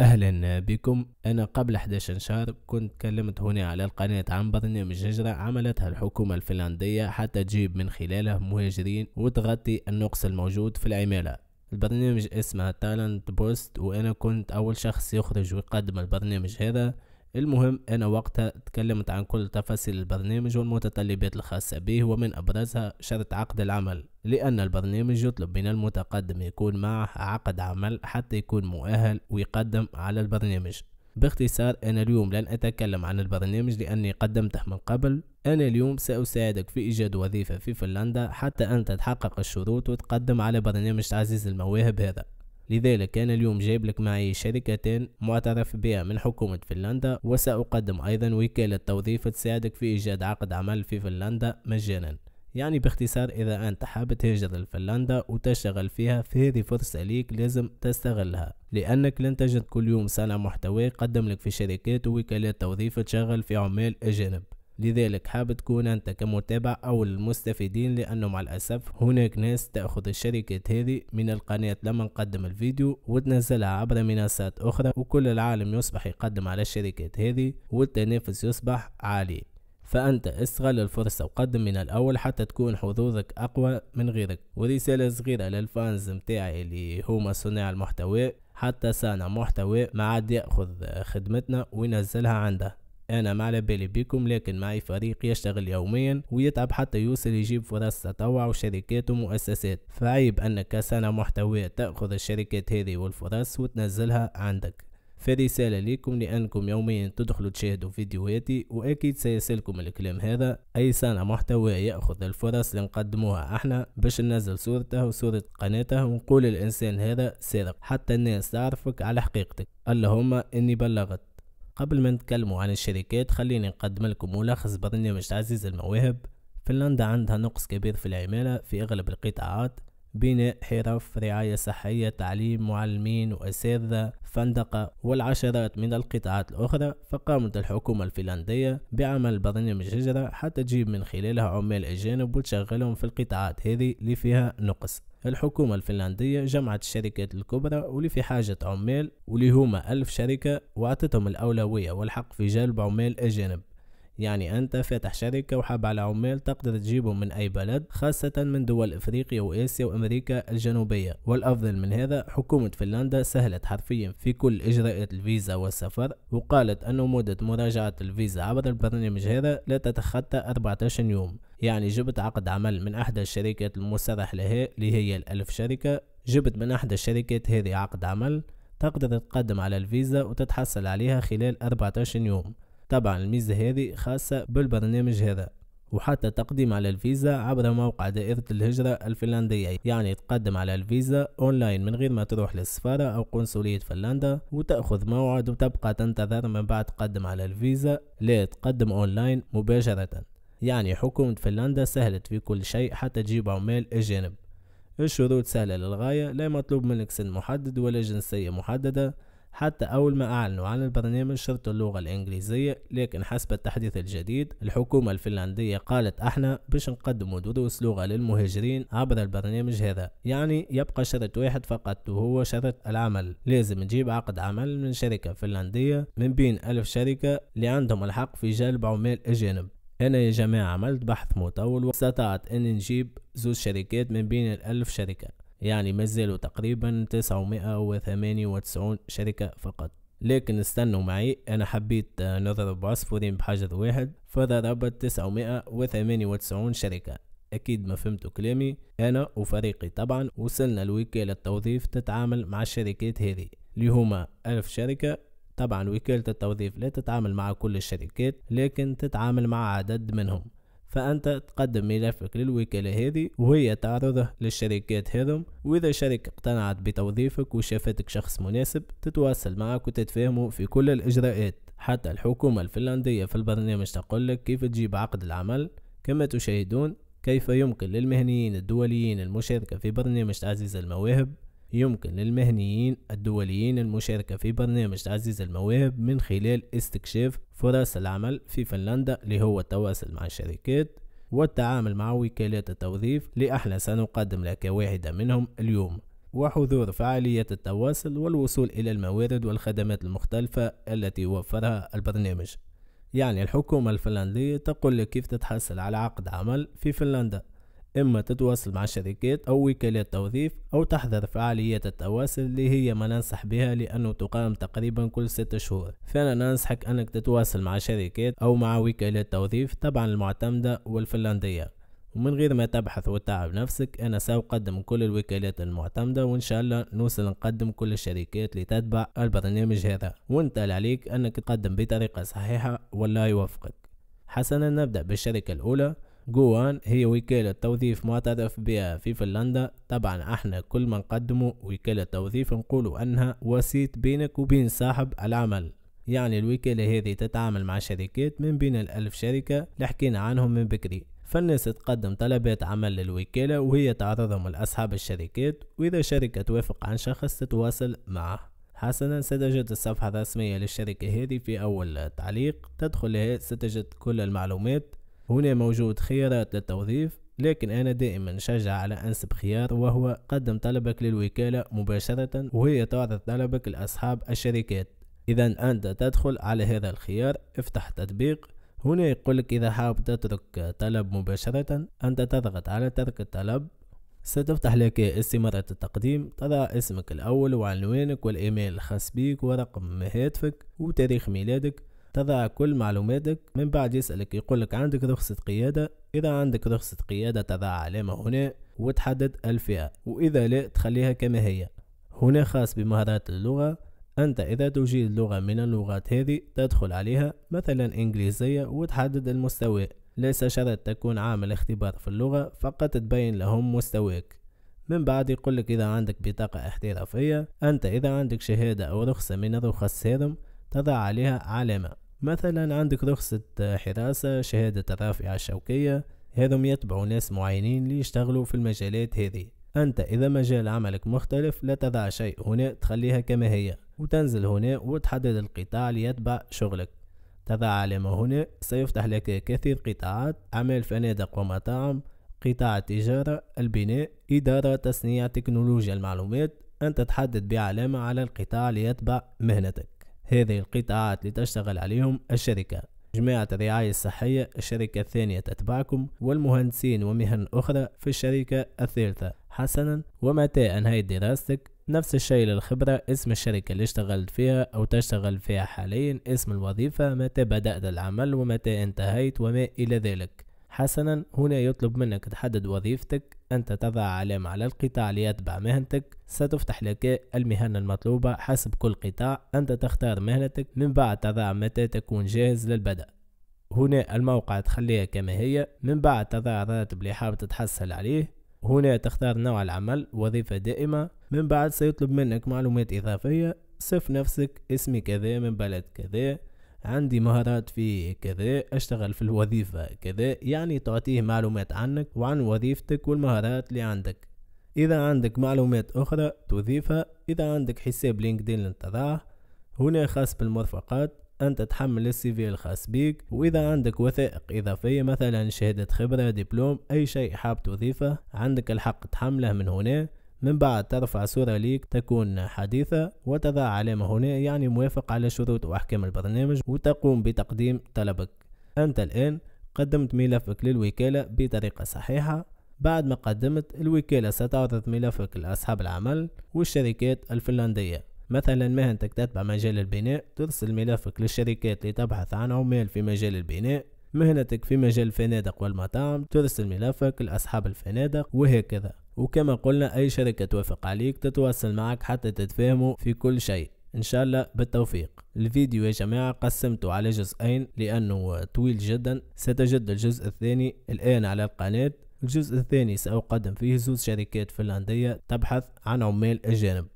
اهلا بكم انا قبل 11 شهر كنت كلمت هنا على القناة عن برنامج هجرة عملتها الحكومة الفنلندية حتى تجيب من خلاله مهاجرين وتغطي النقص الموجود في العمالة البرنامج اسمه تالنت بوست وانا كنت اول شخص يخرج ويقدم البرنامج هذا المهم أنا وقتها تكلمت عن كل تفاصيل البرنامج والمتطلبات الخاصة به ومن أبرزها شرط عقد العمل لأن البرنامج يطلب من المتقدم يكون معه عقد عمل حتى يكون مؤهل ويقدم على البرنامج باختصار أنا اليوم لن أتكلم عن البرنامج لأني قدمته من قبل أنا اليوم سأساعدك في إيجاد وظيفة في فنلندا حتى أنت تحقق الشروط وتقدم على برنامج تعزيز المواهب هذا لذلك أنا اليوم جايب لك معي شركتين معترف بها من حكومة فنلندا وسأقدم أيضا وكالة توظيف تساعدك في إيجاد عقد عمل في فنلندا مجانا يعني باختصار إذا أنت حاب تهجر لفنلندا وتشتغل فيها فهذه فرصة ليك لازم تستغلها لأنك لن تجد كل يوم صانع محتوى يقدم لك في شركات ووكالات توظيف تشغل في عمال أجانب لذلك حاب تكون أنت كمتابع أو المستفيدين لأنه مع الأسف هناك ناس تأخذ الشركات هذه من القناة لما نقدم الفيديو وتنزلها عبر منصات أخرى وكل العالم يصبح يقدم على الشركات هذه والتنافس يصبح عالي فأنت استغل الفرصة وقدم من الأول حتى تكون حظوظك أقوى من غيرك ورسالة صغيرة للفانز متاعي اللي هما صناع المحتوى حتى صانع محتوى ما عاد يأخذ خدمتنا وينزلها عنده أنا ما على بالي بيكم لكن معي فريق يشتغل يوميا ويتعب حتى يوصل يجيب فرص تطوع وشركات ومؤسسات فعيب أنك كصانع محتوى تأخذ الشركات هذه والفرص وتنزلها عندك فرسالة لكم لأنكم يوميا تدخلوا تشاهدوا فيديوهاتي وأكيد سيصلكم الكلام هذا أي صانع محتوى يأخذ الفرص اللي نقدموها احنا باش ننزل صورته وصورة قناته ونقول الإنسان هذا سارق حتى الناس تعرفك على حقيقتك اللهم إني بلغت قبل ما نتكلموا عن الشركات خليني نقدم لكم ملخص برنامج تعزيز المواهب فنلندا عندها نقص كبير في العمالة في أغلب القطاعات بناء حرف رعاية صحية تعليم معلمين وأساتذة فندقة والعشرات من القطاعات الأخرى فقامت الحكومة الفنلندية بعمل برنامج هجرة حتى تجيب من خلالها عمال أجانب وتشغلهم في القطاعات هذه اللي فيها نقص الحكومة الفنلندية جمعت الشركات الكبرى واللي في حاجة عمال واللي هما ألف شركة وعطتهم الأولوية والحق في جلب عمال أجانب يعني أنت فاتح شركة وحاب على عمال تقدر تجيبهم من أي بلد خاصة من دول إفريقيا وآسيا وأمريكا الجنوبية والأفضل من هذا حكومة فنلندا سهلت حرفيا في كل إجراءات الفيزا والسفر وقالت أن مدة مراجعة الفيزا عبر البرنامج هذا لا تتخطى 14 يوم يعني جبت عقد عمل من أحدى الشركات المسرح لها اللي هي الألف شركة جبت من أحدى الشركات هذه عقد عمل تقدر تقدم على الفيزا وتتحصل عليها خلال 14 يوم طبعا الميزة هذه خاصة بالبرنامج هذا وحتى تقديم على الفيزا عبر موقع دائرة الهجرة الفنلندية يعني تقدم على الفيزا أونلاين من غير ما تروح للسفارة أو قنصلية فنلندا وتأخذ موعد وتبقى تنتظر من بعد تقدم على الفيزا لا تقدم أونلاين مباشرة يعني حكومة فنلندا سهلت في كل شيء حتى تجيب عمال أجانب الشروط سهلة للغاية لا مطلوب منك سن محدد ولا جنسية محددة حتى أول ما أعلنوا عن البرنامج شرطوا اللغة الإنجليزية لكن حسب التحديث الجديد الحكومة الفنلندية قالت احنا باش نقدموا دروس لغة للمهاجرين عبر البرنامج هذا يعني يبقى شرط واحد فقط وهو شرط العمل لازم تجيب عقد عمل من شركة فنلندية من بين ألف شركة اللي عندهم الحق في جلب عمال أجانب أنا يا جماعة عملت بحث مطول واستطعت أني نجيب زوج شركات من بين الألف شركة يعني ما زالوا تقريبا 998 شركة فقط لكن استنوا معي انا حبيت آه، نضرب عصفورين بحجر واحد فضربت 998 شركة اكيد ما فهمتوا كلامي انا وفريقي طبعا وصلنا لوكالة التوظيف تتعامل مع الشركات هذه اللي هما ألف شركة طبعا وكالة التوظيف لا تتعامل مع كل الشركات لكن تتعامل مع عدد منهم فأنت تقدم ملفك للوكالة هذه وهي تعرضه للشركات هذم وإذا شركة اقتنعت بتوظيفك وشافتك شخص مناسب تتواصل معك وتتفاهموا في كل الإجراءات حتى الحكومة الفنلندية في البرنامج تقولك كيف تجيب عقد العمل كما تشاهدون كيف يمكن للمهنيين الدوليين المشاركة في برنامج تعزيز المواهب يمكن للمهنيين الدوليين المشاركة في برنامج تعزيز المواهب من خلال استكشاف فرص العمل في فنلندا اللي هو التواصل مع الشركات والتعامل مع وكالات التوظيف لأحلى سنقدم لك واحدة منهم اليوم وحضور فعاليات التواصل والوصول إلى الموارد والخدمات المختلفة التي وفرها البرنامج يعني الحكومة الفنلندية تقول لك كيف تتحصل على عقد عمل في فنلندا إما تتواصل مع شركات أو وكالات توظيف أو تحضر فعاليات التواصل اللي هي ما ننصح بها لأنه تقام تقريبا كل ستة شهور فأنا ننصحك أنك تتواصل مع شركات أو مع وكالات توظيف طبعا المعتمدة والفنلندية ومن غير ما تبحث وتعب نفسك أنا سأقدم كل الوكالات المعتمدة وإن شاء الله نوصل نقدم كل الشركات اللي تتبع البرنامج هذا وانت عليك أنك تقدم بطريقة صحيحة والله يوفقك حسنا نبدأ بالشركة الأولى جوان هي وكالة توظيف معترف بها في فنلندا طبعا احنا كل ما نقدمه وكالة توظيف نقولوا انها وسيط بينك وبين صاحب العمل يعني الوكالة هذه تتعامل مع شركات من بين الألف شركة اللي حكينا عنهم من بكري فالناس تقدم طلبات عمل للوكالة وهي تعرضهم لأصحاب الشركات وإذا شركة توافق عن شخص تتواصل معه حسنا ستجد الصفحة الرسمية للشركة هذه في أول تعليق تدخل لها ستجد كل المعلومات هنا موجود خيارات للتوظيف لكن أنا دائما أشجع على أنسب خيار وهو قدم طلبك للوكالة مباشرة وهي تعرض طلبك لأصحاب الشركات إذا أنت تدخل على هذا الخيار افتح تطبيق هنا يقولك إذا حاب تترك طلب مباشرة أنت تضغط على ترك الطلب ستفتح لك استمارة التقديم تضع اسمك الأول وعنوانك والإيميل الخاص بك ورقم هاتفك وتاريخ ميلادك تضع كل معلوماتك من بعد يسألك يقول لك عندك رخصة قيادة إذا عندك رخصة قيادة تضع علامة هنا وتحدد الفئة وإذا لا تخليها كما هي هنا خاص بمهارات اللغة أنت إذا تجيد لغة من اللغات هذه تدخل عليها مثلا إنجليزية وتحدد المستوى ليس شرط تكون عامل اختبار في اللغة فقط تبين لهم مستواك من بعد يقول لك إذا عندك بطاقة احترافية أنت إذا عندك شهادة أو رخصة من الرخص هذم تضع عليها علامة مثلا عندك رخصة آه، حراسة شهادة الرافعة الشوكية هذم يتبعوا ناس معينين ليشتغلوا في المجالات هذه أنت إذا مجال عملك مختلف لا تضع شيء هنا تخليها كما هي وتنزل هنا وتحدد القطاع ليتبع شغلك تضع علامة هنا سيفتح لك كثير قطاعات أعمال فنادق ومطاعم قطاع التجارة البناء إدارة تصنيع تكنولوجيا المعلومات أنت تحدد بعلامة على القطاع ليتبع مهنتك هذه القطاعات لتشتغل عليهم الشركة جماعة الرعاية الصحية الشركة الثانية تتبعكم والمهندسين ومهن أخرى في الشركة الثالثة حسنا ومتى أنهيت دراستك نفس الشيء للخبرة اسم الشركة اللي اشتغلت فيها أو تشتغل فيها حاليا اسم الوظيفة متى بدأت العمل ومتى انتهيت وما إلى ذلك حسنا هنا يطلب منك تحدد وظيفتك أنت تضع علامة على القطاع ليتبع مهنتك ستفتح لك المهن المطلوبة حسب كل قطاع أنت تختار مهنتك من بعد تضع متى تكون جاهز للبدء هنا الموقع تخليها كما هي من بعد تضع الراتب اللي حاب تتحصل عليه هنا تختار نوع العمل وظيفة دائمة من بعد سيطلب منك معلومات إضافية صف نفسك اسمي كذا من بلد كذا عندي مهارات في كذا اشتغل في الوظيفة كذا يعني تعطيه معلومات عنك وعن وظيفتك والمهارات اللي عندك إذا عندك معلومات أخرى تضيفها إذا عندك حساب لينكدين تضعه هنا خاص بالمرفقات أنت تحمل السي في الخاص بيك وإذا عندك وثائق إضافية مثلا شهادة خبرة دبلوم أي شيء حاب تضيفه عندك الحق تحمله من هنا من بعد ترفع صورة ليك تكون حديثة وتضع علامة هنا يعني موافق على شروط وأحكام البرنامج وتقوم بتقديم طلبك أنت الآن قدمت ملفك للوكالة بطريقة صحيحة بعد ما قدمت الوكالة ستعرض ملفك لأصحاب العمل والشركات الفنلندية مثلا مهنتك تتبع مجال البناء ترسل ملفك للشركات لتبحث عن عمال في مجال البناء مهنتك في مجال الفنادق والمطاعم ترسل ملفك لأصحاب الفنادق وهكذا وكما قلنا أي شركة توافق عليك تتواصل معك حتى تتفاهموا في كل شيء إن شاء الله بالتوفيق الفيديو يا جماعة قسمته على جزئين لأنه طويل جدا ستجد الجزء الثاني الآن على القناة الجزء الثاني سأقدم فيه زوز شركات فنلندية تبحث عن عمال أجانب